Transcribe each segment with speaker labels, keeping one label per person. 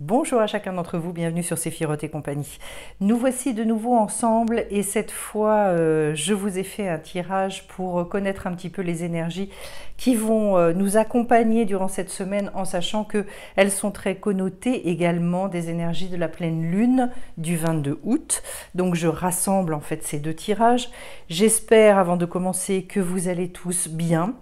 Speaker 1: Bonjour à chacun d'entre vous, bienvenue sur Séphirot et compagnie. Nous voici de nouveau ensemble et cette fois euh, je vous ai fait un tirage pour connaître un petit peu les énergies qui vont euh, nous accompagner durant cette semaine en sachant que elles sont très connotées également des énergies de la pleine lune du 22 août. Donc je rassemble en fait ces deux tirages. J'espère avant de commencer que vous allez tous bien.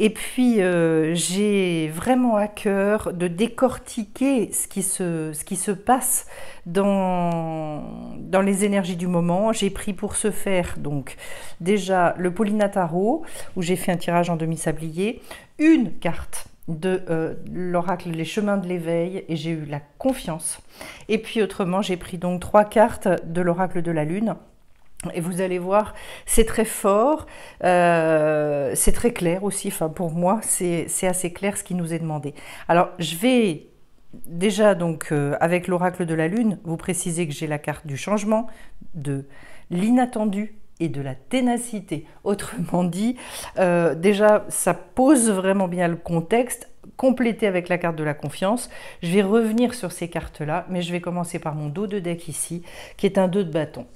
Speaker 1: Et puis, euh, j'ai vraiment à cœur de décortiquer ce qui se, passe dans, dans les énergies du moment. J'ai pris pour ce faire, donc, déjà le Polinataro, où j'ai fait un tirage en demi-sablier, une carte de euh, l'oracle Les chemins de l'éveil et j'ai eu la confiance. Et puis autrement, j'ai pris donc trois cartes de l'oracle de la lune et vous allez voir, c'est très fort, euh, c'est très clair aussi. Enfin, pour moi, c'est assez clair ce qui nous est demandé. Alors, je vais déjà, donc, euh, avec l'oracle de la Lune, vous préciser que j'ai la carte du changement, de l'inattendu et de la ténacité. Autrement dit, euh, déjà, ça pose vraiment bien le contexte complété avec la carte de la confiance. Je vais revenir sur ces cartes-là, mais je vais commencer par mon dos de deck ici, qui est un dos de bâton.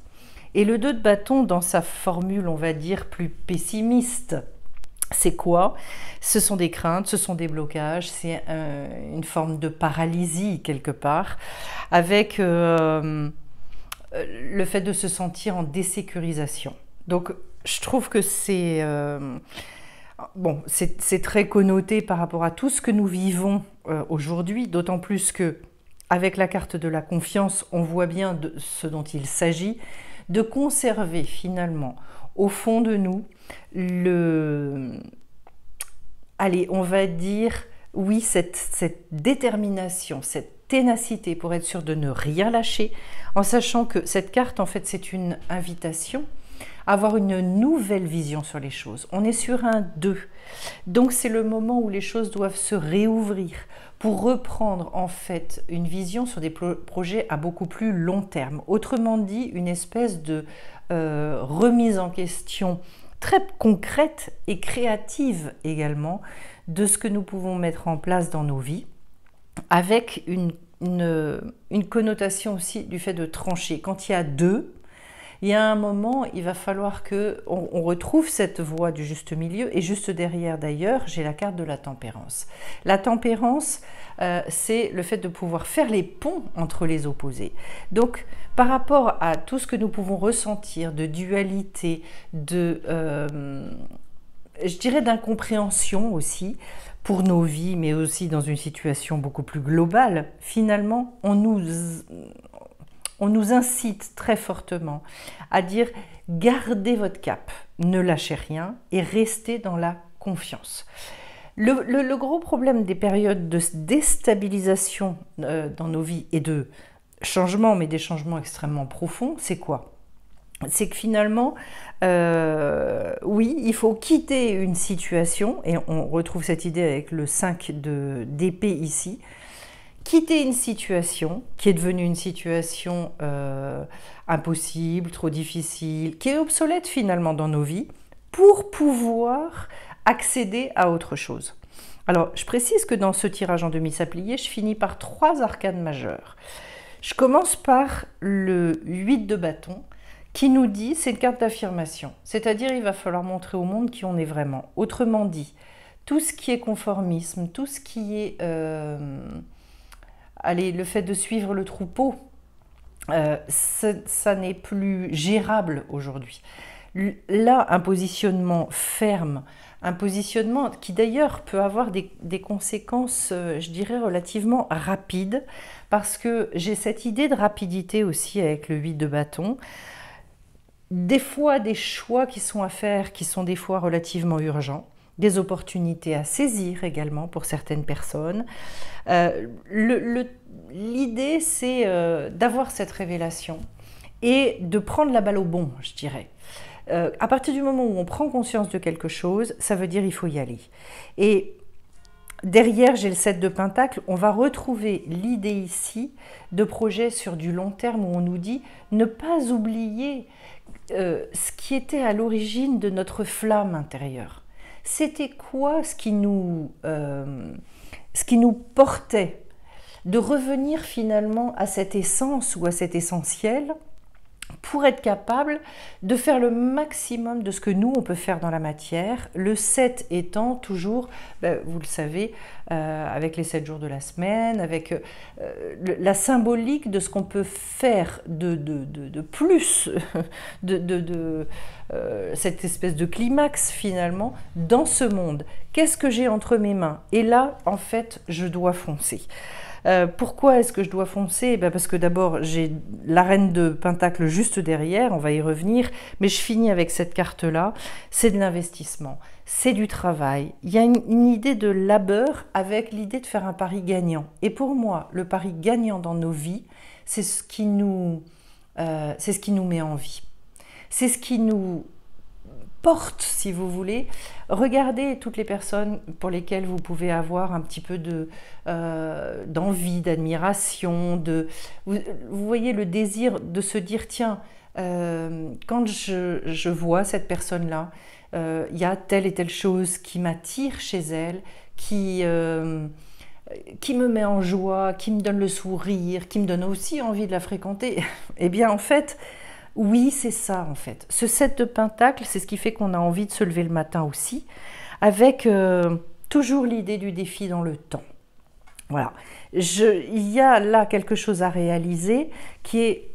Speaker 1: Et le 2 de bâton, dans sa formule, on va dire, plus pessimiste, c'est quoi Ce sont des craintes, ce sont des blocages, c'est une forme de paralysie quelque part, avec euh, le fait de se sentir en désécurisation. Donc je trouve que c'est... Euh, bon, c'est très connoté par rapport à tout ce que nous vivons euh, aujourd'hui, d'autant plus que avec la carte de la confiance, on voit bien de ce dont il s'agit de conserver finalement au fond de nous le, allez, on va dire, oui, cette, cette détermination, cette ténacité pour être sûr de ne rien lâcher, en sachant que cette carte, en fait, c'est une invitation avoir une nouvelle vision sur les choses. On est sur un 2. Donc c'est le moment où les choses doivent se réouvrir pour reprendre en fait une vision sur des projets à beaucoup plus long terme. Autrement dit, une espèce de euh, remise en question très concrète et créative également de ce que nous pouvons mettre en place dans nos vies avec une, une connotation aussi du fait de trancher. Quand il y a deux, il y a un moment, il va falloir que on, retrouve cette voie du juste milieu. Et juste derrière, d'ailleurs, j'ai la carte de la tempérance. La tempérance, euh, c'est le fait de pouvoir faire les ponts entre les opposés. Donc, par rapport à tout ce que nous pouvons ressentir de dualité, de, euh, je dirais, d'incompréhension aussi, pour nos vies, mais aussi dans une situation beaucoup plus globale, finalement, on nous on nous incite très fortement à dire gardez votre cap, ne lâchez rien et restez dans la confiance. Le, gros problème des périodes de déstabilisation euh, dans nos vies et de changements, mais des changements extrêmement profonds, c'est quoi c'est que finalement, euh, oui, il faut quitter une situation, et on retrouve cette idée avec le 5 d'épée ici, quitter une situation qui est devenue une situation euh, impossible, trop difficile, qui est obsolète finalement dans nos vies, pour pouvoir accéder à autre chose. Alors, je précise que dans ce tirage en demi-saplier, je finis par trois arcanes majeures. Je commence par le 8 de bâton qui nous dit, c'est une carte d'affirmation, c'est-à-dire il va falloir montrer au monde qui on est vraiment. Autrement dit, tout ce qui est conformisme, tout ce qui est... Euh, allez, le fait de suivre le troupeau, euh, ça, n'est plus gérable aujourd'hui. Là, un positionnement ferme, un positionnement qui d'ailleurs peut avoir des, des, conséquences, euh, je dirais, relativement rapides, parce que j'ai cette idée de rapidité aussi avec le 8 de bâton. Des fois, des choix qui sont à faire, qui sont des fois relativement urgents des opportunités à saisir également pour certaines personnes. Euh, l'idée, c'est euh, d'avoir cette révélation et de prendre la balle au bon, je dirais. Euh, à partir du moment où on prend conscience de quelque chose, ça veut dire il faut y aller. Et derrière, j'ai le 7 de Pentacle, on va retrouver l'idée ici de projet sur du long terme où on nous dit ne pas oublier ce qui était à l'origine de notre flamme intérieure c'était quoi euh, ce qui nous, portait de revenir finalement à cette essence ou à cet essentiel pour être capable de faire le maximum de ce que nous, on peut faire dans la matière. Le 7 étant toujours, bah, vous le savez, euh, avec les 7 jours de la semaine, avec euh, la symbolique de ce qu'on peut faire de, de, plus, de, euh, cette espèce de climax finalement, dans ce monde. Qu'est-ce que j'ai entre mes mains Et là, en fait, je dois foncer. Euh, pourquoi est-ce que je dois foncer eh ben, Parce que d'abord, j'ai la reine de Pentacle juste derrière, on va y revenir, mais je finis avec cette carte-là. C'est de l'investissement, c'est du travail. Il y a une, idée de labeur avec l'idée de faire un pari gagnant. Et pour moi, le pari gagnant dans nos vies, c'est ce qui nous, euh, c'est ce qui nous met en vie. C'est ce qui nous porte, si vous voulez. Regardez toutes les personnes pour lesquelles vous pouvez avoir un petit peu euh, d'envie, d'admiration, de vous, voyez le désir de se dire tiens, euh, quand je, vois cette personne là, euh, il y a telle et telle chose qui m'attire chez elle, qui qui me met en joie, qui me donne le sourire, qui me donne aussi envie de la fréquenter. Eh bien en fait oui, c'est ça en fait. Ce 7 de Pentacle, c'est ce qui fait qu'on a envie de se lever le matin aussi, avec euh, toujours l'idée du défi dans le temps. Voilà. il y a là quelque chose à réaliser qui est,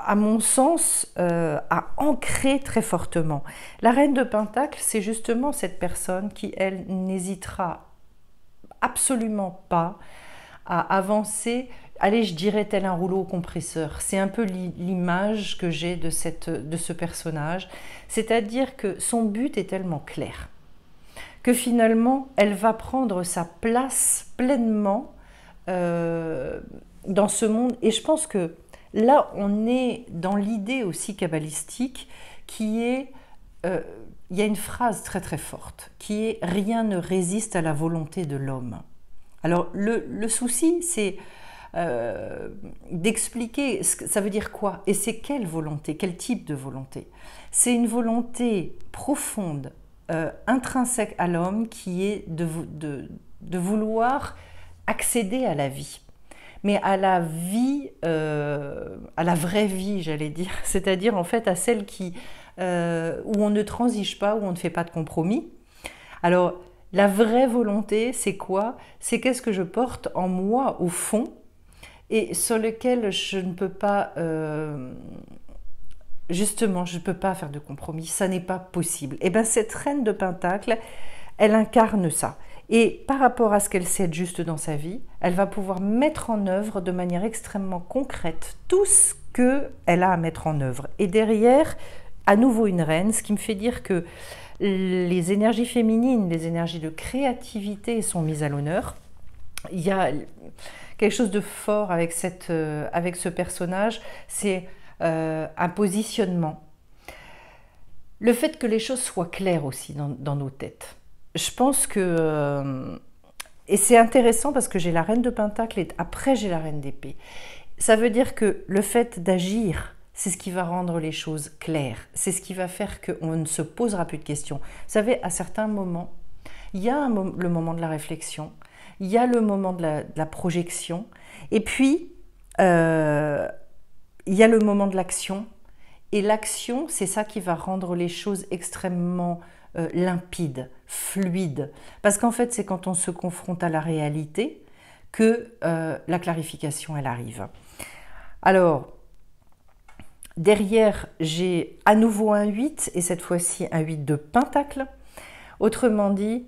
Speaker 1: à mon sens, euh, à ancrer très fortement. La reine de Pentacle, c'est justement cette personne qui, elle, n'hésitera absolument pas à avancer allez, je dirais tel un rouleau compresseur. C'est un peu l'image que j'ai de, cette, de ce personnage. C'est-à-dire que son but est tellement clair que finalement, elle va prendre sa place pleinement euh, dans ce monde. Et je pense que là, on est dans l'idée aussi kabbalistique qui est... Euh, il y a une phrase très très forte qui est ⁇ Rien ne résiste à la volonté de l'homme ⁇ Alors le, le souci, c'est euh, ce d'expliquer ça veut dire quoi et c'est quelle volonté, quel type de volonté. C'est une volonté profonde, euh, intrinsèque à l'homme qui est de, de, de, vouloir accéder à la vie mais à la vie, euh, à la vraie vie, j'allais dire, c'est-à-dire en fait à celle qui, où on ne transige pas, où on ne fait pas de compromis. Alors, la vraie volonté, c'est quoi C'est qu'est-ce que je porte en moi au fond et sur lequel je ne peux pas, euh, justement, je ne peux pas faire de compromis, ça n'est pas possible. Et eh bien cette reine de Pentacle, elle incarne ça. Et par rapport à ce qu'elle sait être juste dans sa vie, elle va pouvoir mettre en œuvre de manière extrêmement concrète tout ce qu'elle a à mettre en œuvre. Et derrière, à nouveau une reine, ce qui me fait dire que les énergies féminines, les énergies de créativité sont mises à l'honneur. Il y a quelque chose de fort avec, cette, euh, avec ce personnage, c'est euh, un positionnement. Le fait que les choses soient claires aussi dans, nos têtes. Je pense que... Euh, et c'est intéressant parce que j'ai la reine de Pentacle et après j'ai la reine d'épée. Ça veut dire que le fait d'agir, c'est ce qui va rendre les choses claires. C'est ce qui va faire qu'on ne se posera plus de questions. Vous savez, à certains moments, il y a le moment de la réflexion, il y a le moment de la, projection, et puis euh, il y a le moment de l'action. Et l'action, c'est ça qui va rendre les choses extrêmement euh, limpides, fluides. Parce qu'en fait, c'est quand on se confronte à la réalité que euh, la clarification, elle arrive. Alors, derrière, j'ai à nouveau un 8, et cette fois-ci un 8 de pentacle. Autrement dit,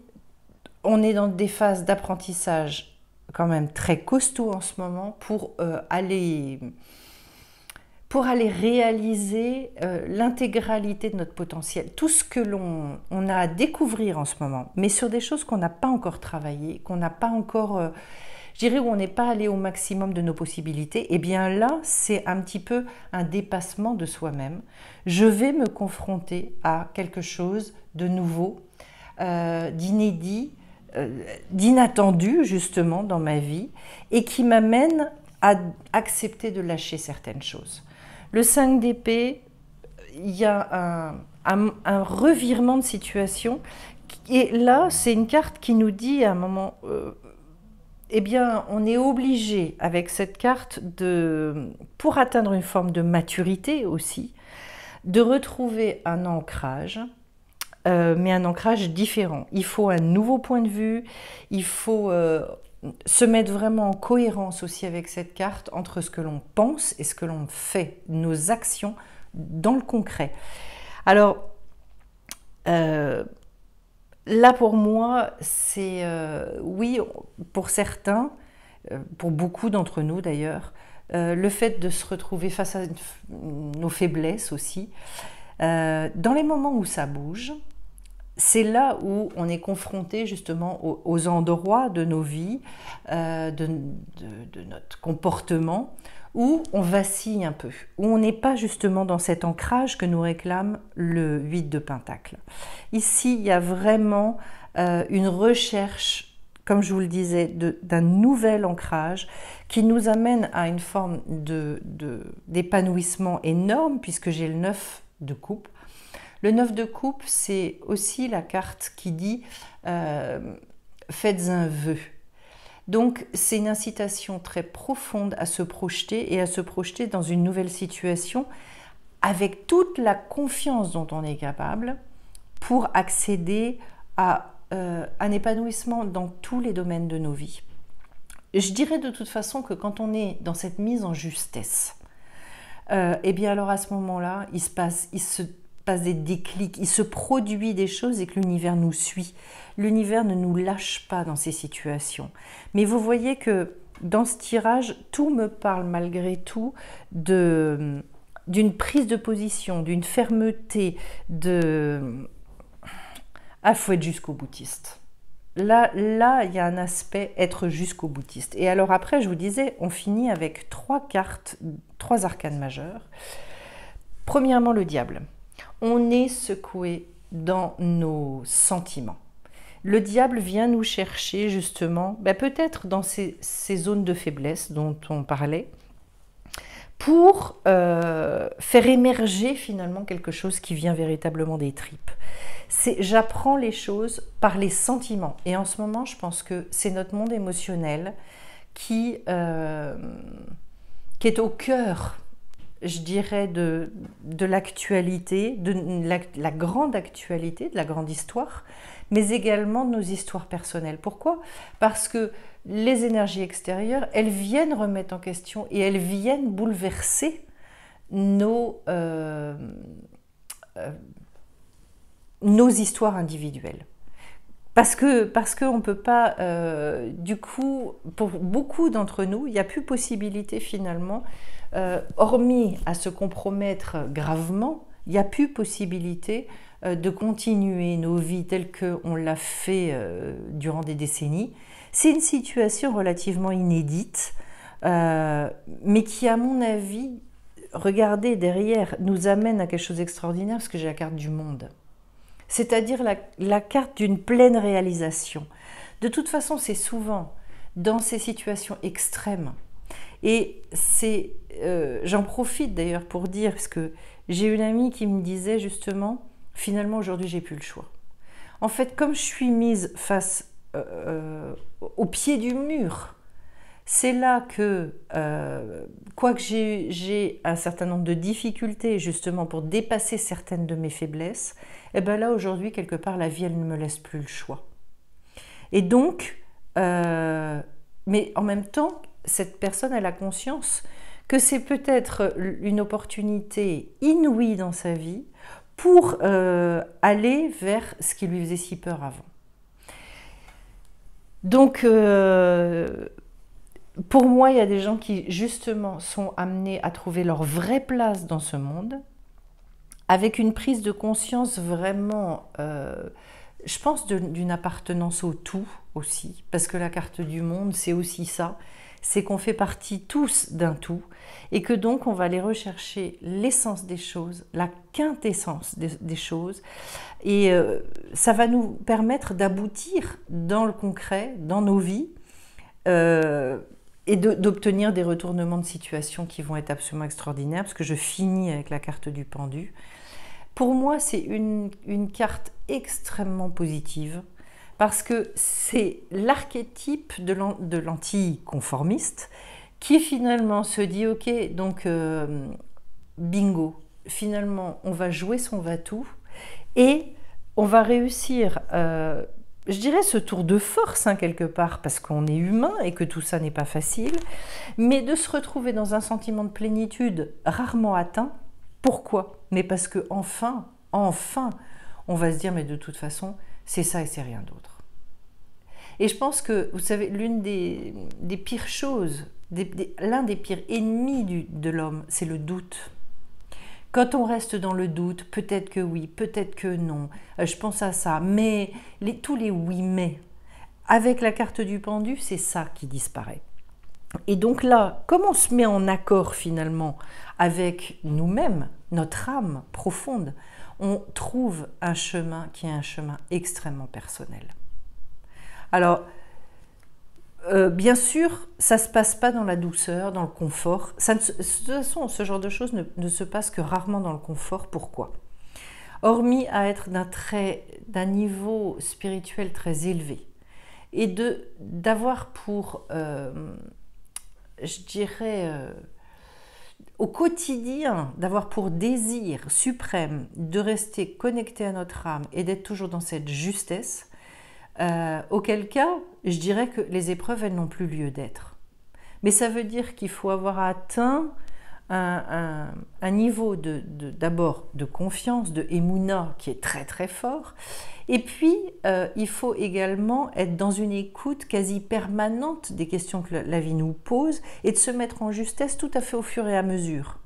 Speaker 1: on est dans des phases d'apprentissage quand même très costauds en ce moment pour euh, aller pour aller réaliser euh, l'intégralité de notre potentiel, tout ce que l'on a à découvrir en ce moment, mais sur des choses qu'on n'a pas encore travaillées, qu'on n'a pas encore, euh, je dirais où on n'est pas allé au maximum de nos possibilités, et eh bien là, c'est un petit peu un dépassement de soi-même. Je vais me confronter à quelque chose de nouveau, d'inédit, euh, d'inattendu justement dans ma vie et qui m'amène à accepter de lâcher certaines choses. Le 5 d'épée, il y a un, revirement de situation. Et là, c'est une carte qui nous dit à un moment, euh, eh bien, on est obligé avec cette carte de, pour atteindre une forme de maturité aussi, de retrouver un ancrage euh, mais un ancrage différent. Il faut un nouveau point de vue, il faut euh, se mettre vraiment en cohérence aussi avec cette carte entre ce que l'on pense et ce que l'on fait, nos actions dans le concret. Alors, euh, là pour moi, c'est oui, pour certains, pour beaucoup d'entre nous d'ailleurs, le fait de se retrouver face à nos faiblesses aussi, dans les moments où ça bouge, c'est là où on est confronté justement aux, endroits de nos vies, euh, de, notre comportement, où on vacille un peu, où on n'est pas justement dans cet ancrage que nous réclame le 8 de Pentacle. Ici, il y a vraiment euh, une recherche, comme je vous le disais, d'un nouvel ancrage qui nous amène à une forme d'épanouissement énorme, puisque j'ai le 9 de coupe, le 9 de coupe, c'est aussi la carte qui dit euh, faites un vœu. Donc c'est une incitation très profonde à se projeter et à se projeter dans une nouvelle situation avec toute la confiance dont on est capable pour accéder à euh, un épanouissement dans tous les domaines de nos vies. Je dirais de toute façon que quand on est dans cette mise en justesse, euh, eh bien alors à ce moment-là, il se passe, il se passe des déclics, il se produit des choses et que l'univers nous suit. L'univers ne nous lâche pas dans ces situations. Mais vous voyez que dans ce tirage, tout me parle malgré tout de d'une prise de position, d'une fermeté, de... à ah, faut jusqu'au boutiste. Là, là, il y a un aspect être jusqu'au boutiste. Et alors après, je vous disais, on finit avec trois cartes, trois arcanes majeures. Premièrement, le diable on est secoué dans nos sentiments. Le diable vient nous chercher justement, ben, peut-être dans ces, zones de faiblesse dont on parlait, pour euh, faire émerger finalement quelque chose qui vient véritablement des tripes. C'est j'apprends les choses par les sentiments. Et en ce moment, je pense que c'est notre monde émotionnel qui, euh, qui est au cœur je dirais, de, de l'actualité, de la, grande actualité, de la grande histoire, mais également de nos histoires personnelles. Pourquoi Parce que les énergies extérieures, elles viennent remettre en question et elles viennent bouleverser nos, euh, euh, nos histoires individuelles. Parce parce qu'on ne peut pas, euh, du coup, pour beaucoup d'entre nous, il n'y a plus possibilité finalement euh, hormis à se compromettre gravement, il n'y a plus possibilité euh, de continuer nos vies telles qu'on l'a fait euh, durant des décennies. C'est une situation relativement inédite, mais qui, à mon avis, regardez derrière, nous amène à quelque chose d'extraordinaire, parce que j'ai la carte du monde. C'est-à-dire la carte d'une pleine réalisation. De toute façon, c'est souvent dans ces situations extrêmes et c'est, euh, j'en profite d'ailleurs pour dire, parce que j'ai une amie qui me disait justement, finalement aujourd'hui j'ai plus le choix. En fait, comme je suis mise face euh, euh, au pied du mur, c'est là que, quoique j'ai un certain nombre de difficultés justement pour dépasser certaines de mes faiblesses, et eh bien ben là aujourd'hui, quelque part, la vie, elle ne me laisse plus le choix. Et donc, mais en même temps, cette personne a la conscience que c'est peut-être une opportunité inouïe dans sa vie pour euh, aller vers ce qui lui faisait si peur avant. Donc, euh, pour moi, il y a des gens qui, justement, sont amenés à trouver leur vraie place dans ce monde, avec une prise de conscience vraiment, euh, je pense, d'une appartenance au tout aussi, parce que la carte du monde, c'est aussi ça c'est qu'on fait partie tous d'un tout et que donc on va aller rechercher l'essence des choses, la quintessence des, choses, et euh, ça va nous permettre d'aboutir dans le concret, dans nos vies, euh, et d'obtenir des retournements de situation qui vont être absolument extraordinaires, parce que je finis avec la carte du pendu. Pour moi, c'est une carte extrêmement positive, parce que c'est l'archétype de l'anticonformiste qui finalement se dit ok donc euh, bingo finalement on va jouer son va-tout et on va réussir euh, je dirais ce tour de force hein, quelque part parce qu'on est humain et que tout ça n'est pas facile mais de se retrouver dans un sentiment de plénitude rarement atteint pourquoi mais parce que enfin enfin on va se dire mais de toute façon c'est ça et c'est rien d'autre. Et je pense que, vous savez, l'une des, pires choses, l'un des pires ennemis de l'homme, c'est le doute. Quand on reste dans le doute, peut-être que oui, peut-être que non, euh, je pense à ça, mais tous les oui mais, avec la carte du pendu, c'est ça qui disparaît. Et donc là, comment on se met en accord finalement avec nous-mêmes, notre âme profonde, on trouve un chemin qui est un chemin extrêmement personnel. Alors, euh, bien sûr, ça ne se passe pas dans la douceur, dans le confort. Ça de toute façon, ce genre de choses ne, se passe que rarement dans le confort. Pourquoi Hormis à être d'un niveau spirituel très élevé et d'avoir pour, euh, je dirais, euh, au quotidien d'avoir pour désir suprême de rester connecté à notre âme et d'être toujours dans cette justesse, euh, auquel cas, je dirais que les épreuves, elles n'ont plus lieu d'être. Mais ça veut dire qu'il faut avoir atteint un, niveau d'abord de, de, confiance, de émouna qui est très très fort, et puis, euh, il faut également être dans une écoute quasi permanente des questions que la vie nous pose et de se mettre en justesse tout à fait au fur et à mesure.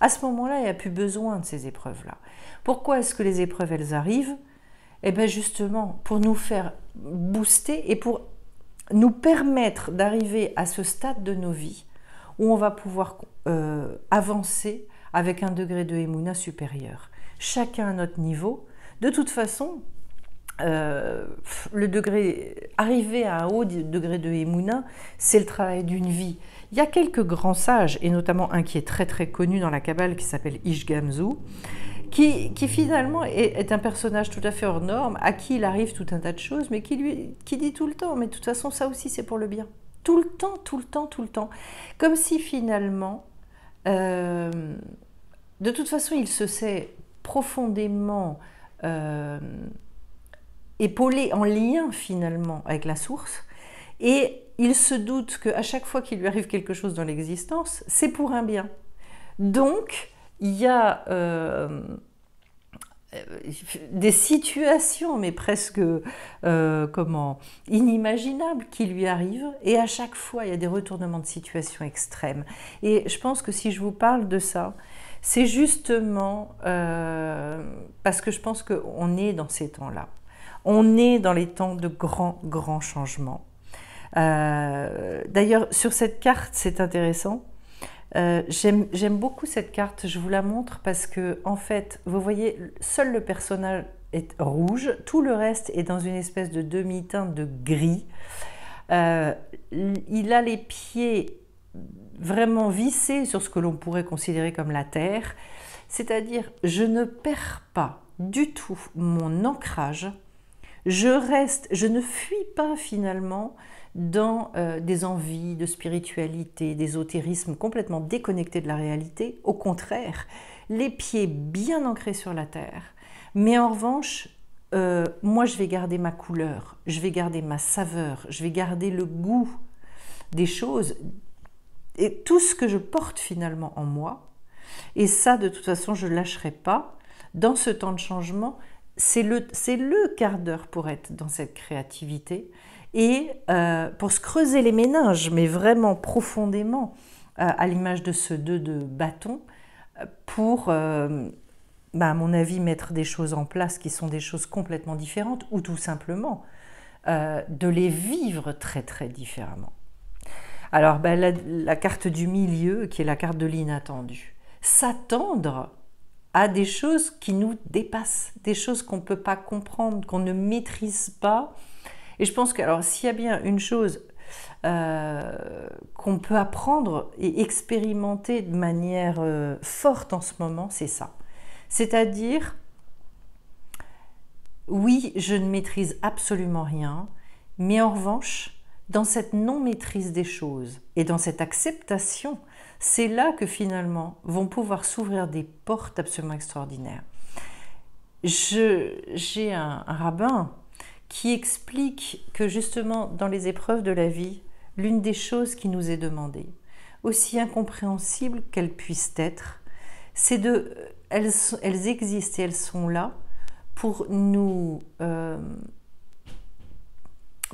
Speaker 1: À ce moment-là, il n'y a plus besoin de ces épreuves-là. Pourquoi est-ce que les épreuves, elles arrivent Eh bien justement, pour nous faire booster et pour nous permettre d'arriver à ce stade de nos vies où on va pouvoir euh, avancer avec un degré de Emouna supérieur. Chacun à notre niveau. De toute façon, euh, le degré, arriver à un haut degré de Emouna, c'est le travail d'une vie. Il y a quelques grands sages, et notamment un qui est très très connu dans la Kabbale qui s'appelle Ishgamzu, qui, qui finalement est, un personnage tout à fait hors norme, à qui il arrive tout un tas de choses, mais qui, lui, qui dit tout le temps, mais de toute façon ça aussi c'est pour le bien. Tout le temps, tout le temps, tout le temps. Comme si finalement, euh, de toute façon il se sait profondément... Euh, épaulé, en lien finalement avec la source. Et il se doute qu'à chaque fois qu'il lui arrive quelque chose dans l'existence, c'est pour un bien. Donc, il y a euh, des situations, mais presque euh, comment inimaginables, qui lui arrivent. Et à chaque fois, il y a des retournements de situation extrêmes. Et je pense que si je vous parle de ça, c'est justement euh, parce que je pense qu'on est dans ces temps-là. On est dans les temps de grands, grands changements. Euh, d'ailleurs, sur cette carte, c'est intéressant. Euh, j'aime beaucoup cette carte, je vous la montre parce que, en fait, vous voyez, seul le personnage est rouge, tout le reste est dans une espèce de demi-teinte de gris. Euh, il a les pieds vraiment vissés sur ce que l'on pourrait considérer comme la terre, c'est-à-dire je ne perds pas du tout mon ancrage je reste, je ne fuis pas finalement dans euh, des envies de spiritualité, d'ésotérisme complètement déconnectés de la réalité. Au contraire, les pieds bien ancrés sur la terre. Mais en revanche, euh, moi, je vais garder ma couleur, je vais garder ma saveur, je vais garder le goût des choses et tout ce que je porte finalement en moi. Et ça, de toute façon, je ne lâcherai pas. Dans ce temps de changement, c'est le, quart d'heure pour être dans cette créativité et euh, pour se creuser les méninges, mais vraiment profondément, euh, à l'image de ce deux de bâton, euh, pour, bah, à mon avis, mettre des choses en place qui sont des choses complètement différentes, ou tout simplement de les vivre très très différemment. Alors, bah, la, carte du milieu, qui est la carte de l'inattendu, s'attendre à des choses qui nous dépassent, des choses qu'on ne peut pas comprendre, qu'on ne maîtrise pas. Et je pense que, s'il y a bien une chose euh, qu'on peut apprendre et expérimenter de manière euh, forte en ce moment, c'est ça. C'est-à-dire, oui, je ne maîtrise absolument rien, mais en revanche, dans cette non-maîtrise des choses et dans cette acceptation, c'est là que finalement vont pouvoir s'ouvrir des portes absolument extraordinaires. J'ai un, rabbin qui explique que justement dans les épreuves de la vie, l'une des choses qui nous est demandée, aussi incompréhensible qu'elles puissent être, c'est de... Elles, existent et elles sont là pour nous... Euh,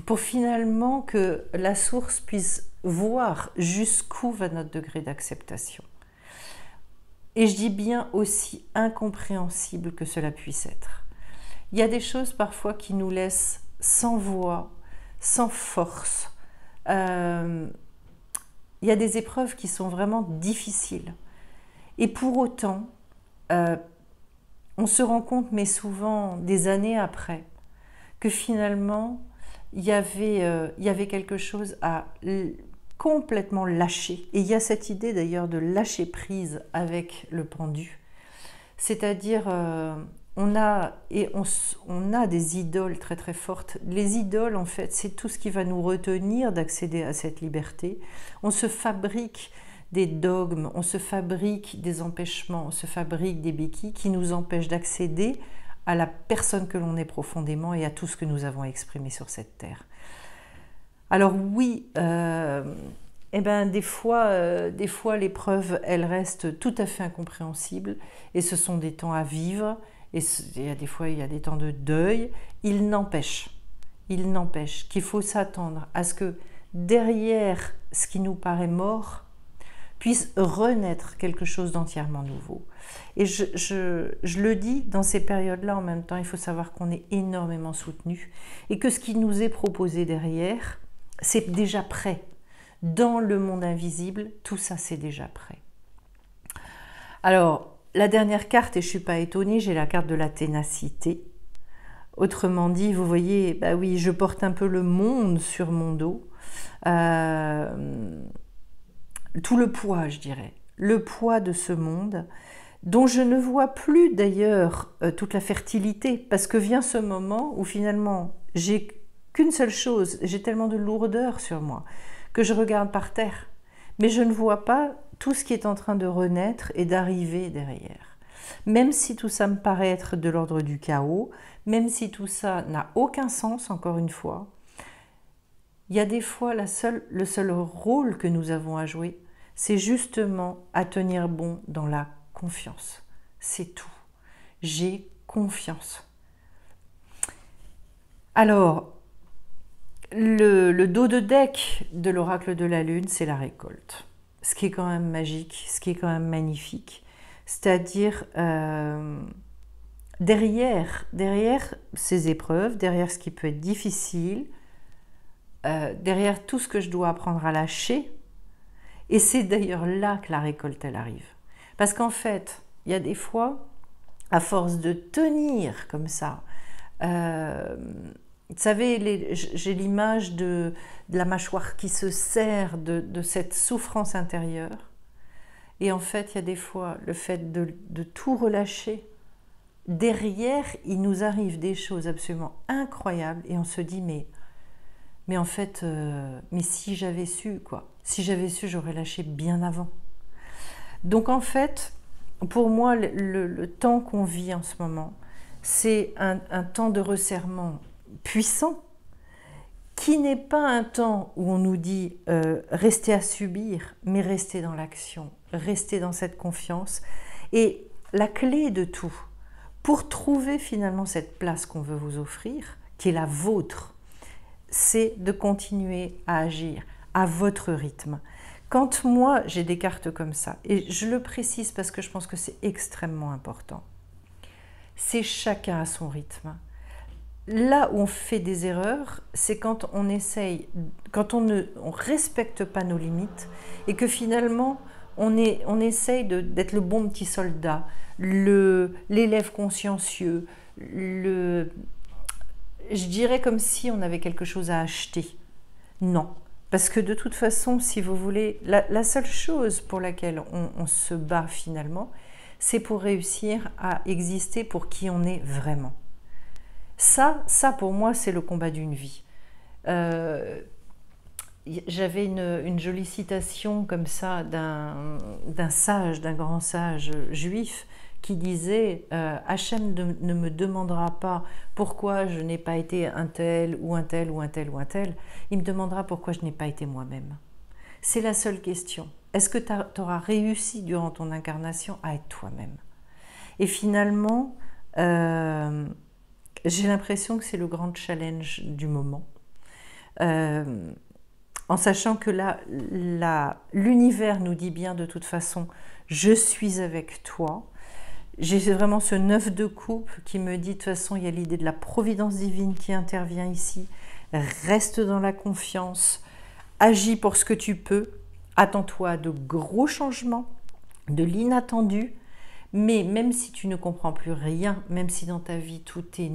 Speaker 1: pour finalement que la source puisse voir jusqu'où va notre degré d'acceptation. Et je dis bien aussi incompréhensible que cela puisse être. Il y a des choses parfois qui nous laissent sans voix, sans force. Euh, il y a des épreuves qui sont vraiment difficiles. Et pour autant, euh, on se rend compte, mais souvent des années après, que finalement, il euh, y avait, quelque chose à complètement lâcher. Et il y a cette idée d'ailleurs de lâcher prise avec le pendu. C'est-à-dire, euh, on, a, et on, on, a des idoles très très fortes. Les idoles, en fait, c'est tout ce qui va nous retenir d'accéder à cette liberté. On se fabrique des dogmes, on se fabrique des empêchements, on se fabrique des béquilles qui nous empêchent d'accéder à la personne que l'on est profondément et à tout ce que nous avons exprimé sur cette terre. Alors oui, euh, eh ben, des fois, euh, des fois l'épreuve, elle reste tout à fait incompréhensible et ce sont des temps à vivre et, a des fois il y a des temps de deuil. Il n'empêche, il n'empêche qu'il faut s'attendre à ce que derrière ce qui nous paraît mort, puisse renaître quelque chose d'entièrement nouveau. Et je, le dis dans ces périodes-là en même temps, il faut savoir qu'on est énormément soutenu et que ce qui nous est proposé derrière, c'est déjà prêt. Dans le monde invisible, tout ça, c'est déjà prêt. Alors, la dernière carte, et je ne suis pas étonnée, j'ai la carte de la ténacité. Autrement dit, vous voyez, bah oui, je porte un peu le monde sur mon dos. Euh, tout le poids, je dirais, le poids de ce monde, dont je ne vois plus d'ailleurs euh, toute la fertilité, parce que vient ce moment où finalement j'ai qu'une seule chose, j'ai tellement de lourdeur sur moi, que je regarde par terre, mais je ne vois pas tout ce qui est en train de renaître et d'arriver derrière. Même si tout ça me paraît être de l'ordre du chaos, même si tout ça n'a aucun sens, encore une fois, il y a des fois la seule, le seul rôle que nous avons à jouer, c'est justement à tenir bon dans la confiance. C'est tout. J'ai confiance. Alors, le, dos de deck de l'oracle de la Lune, c'est la récolte. Ce qui est quand même magique, ce qui est quand même magnifique. C'est-à-dire, euh, derrière, derrière ces épreuves, derrière ce qui peut être difficile, euh, derrière tout ce que je dois apprendre à lâcher, et c'est d'ailleurs là que la récolte, elle arrive. Parce qu'en fait, il y a des fois, à force de tenir comme ça, euh, vous savez, j'ai l'image de, la mâchoire qui se serre, de, cette souffrance intérieure. Et en fait, il y a des fois le fait de, tout relâcher. Derrière, il nous arrive des choses absolument incroyables et on se dit mais, mais en fait, euh, mais si j'avais su quoi. Si j'avais su, j'aurais lâché bien avant. Donc en fait, pour moi, le, temps qu'on vit en ce moment, c'est un, temps de resserrement puissant qui n'est pas un temps où on nous dit euh, restez à subir, mais restez dans l'action, restez dans cette confiance. Et la clé de tout, pour trouver finalement cette place qu'on veut vous offrir, qui est la vôtre, c'est de continuer à agir, à votre rythme. Quand moi, j'ai des cartes comme ça, et je le précise parce que je pense que c'est extrêmement important, c'est chacun à son rythme. Là où on fait des erreurs, c'est quand on essaye, quand on ne respecte pas nos limites et que finalement, on, est, on essaye d'être le bon petit soldat, l'élève consciencieux, le, je dirais comme si on avait quelque chose à acheter. Non, parce que de toute façon, si vous voulez, la, seule chose pour laquelle on, se bat finalement, c'est pour réussir à exister pour qui on est vraiment. Ça, ça pour moi, c'est le combat d'une vie. Euh, j'avais une, jolie citation comme ça d'un sage, d'un grand sage juif qui disait euh, Hachem ne me demandera pas pourquoi je n'ai pas été un tel ou un tel ou un tel ou un tel, il me demandera pourquoi je n'ai pas été moi-même. C'est la seule question. Est-ce que tu auras réussi durant ton incarnation à être toi-même Et finalement, euh, j'ai l'impression que c'est le grand challenge du moment. Euh, en sachant que là, l'univers nous dit bien de toute façon, je suis avec toi, j'ai vraiment ce 9 de coupe qui me dit de toute façon, il y a l'idée de la providence divine qui intervient ici. Reste dans la confiance, agis pour ce que tu peux, attends-toi à de gros changements, de l'inattendu, mais même si tu ne comprends plus rien, même si dans ta vie tout est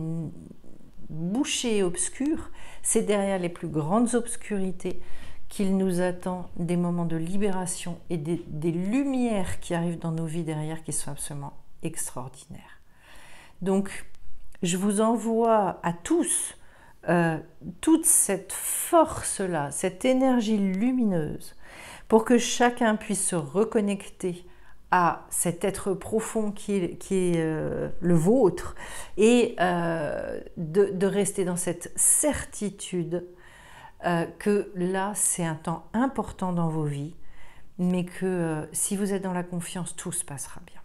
Speaker 1: bouché et obscur, c'est derrière les plus grandes obscurités qu'il nous attend des moments de libération et des, des, lumières qui arrivent dans nos vies derrière qui sont absolument extraordinaire. Donc, je vous envoie à tous euh, toute cette force-là, cette énergie lumineuse, pour que chacun puisse se reconnecter à cet être profond qui est, euh, le vôtre et euh, de, rester dans cette certitude que là, c'est un temps important dans vos vies, mais que si vous êtes dans la confiance, tout se passera bien.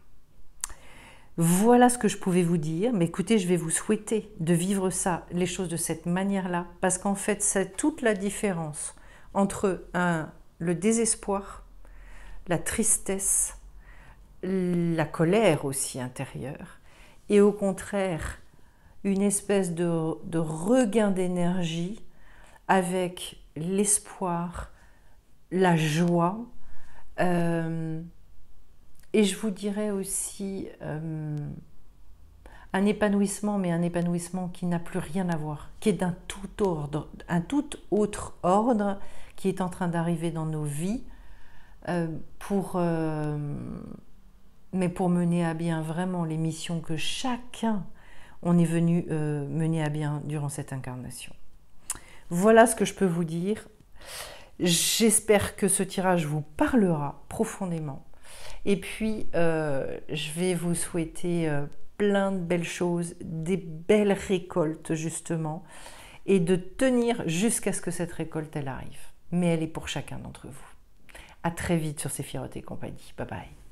Speaker 1: Voilà ce que je pouvais vous dire, mais écoutez, je vais vous souhaiter de vivre ça, les choses de cette manière-là, parce qu'en fait, c'est toute la différence entre un, le désespoir, la tristesse, la colère aussi intérieure, et au contraire, une espèce de, regain d'énergie avec l'espoir, la joie, euh, et je vous dirais aussi euh, un épanouissement, mais un épanouissement qui n'a plus rien à voir, qui est d'un tout ordre, un tout autre ordre qui est en train d'arriver dans nos vies euh, pour, euh, mais pour mener à bien vraiment les missions que chacun on est venu mener à bien durant cette incarnation. Voilà ce que je peux vous dire. J'espère que ce tirage vous parlera profondément et puis, euh, je vais vous souhaiter euh, plein de belles choses, des belles récoltes justement, et de tenir jusqu'à ce que cette récolte, elle arrive. Mais elle est pour chacun d'entre vous. À très vite sur ces et compagnie. Bye bye.